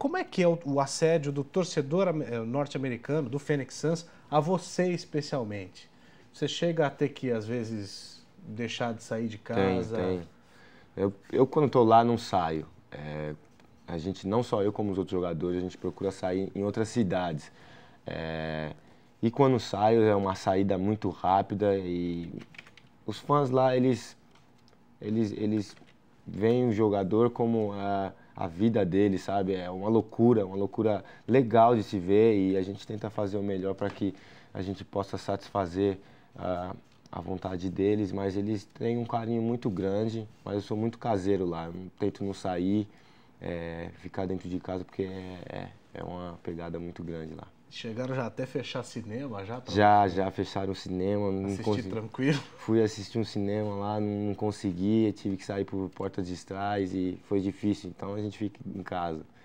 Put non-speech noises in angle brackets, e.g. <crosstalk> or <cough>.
Como é que é o assédio do torcedor eh, norte-americano, do Phoenix Suns, a você especialmente? Você chega a ter que, às vezes, deixar de sair de casa? Tem, tem. Eu, eu quando estou lá, não saio. É, a gente, não só eu, como os outros jogadores, a gente procura sair em outras cidades. É, e quando saio, é uma saída muito rápida e os fãs lá, eles, eles, eles veem o jogador como... Uh, a vida dele, sabe? É uma loucura, uma loucura legal de se ver e a gente tenta fazer o melhor para que a gente possa satisfazer uh, a vontade deles, mas eles têm um carinho muito grande, mas eu sou muito caseiro lá, eu tento não sair, é, ficar dentro de casa porque é, é, é uma pegada muito grande lá. Chegaram já até fechar cinema já? já, já fecharam o cinema. Não Assisti consegui... tranquilo? <laughs> Fui assistir um cinema lá, não, não conseguia, tive que sair por portas de trás e foi difícil. Então a gente fica em casa.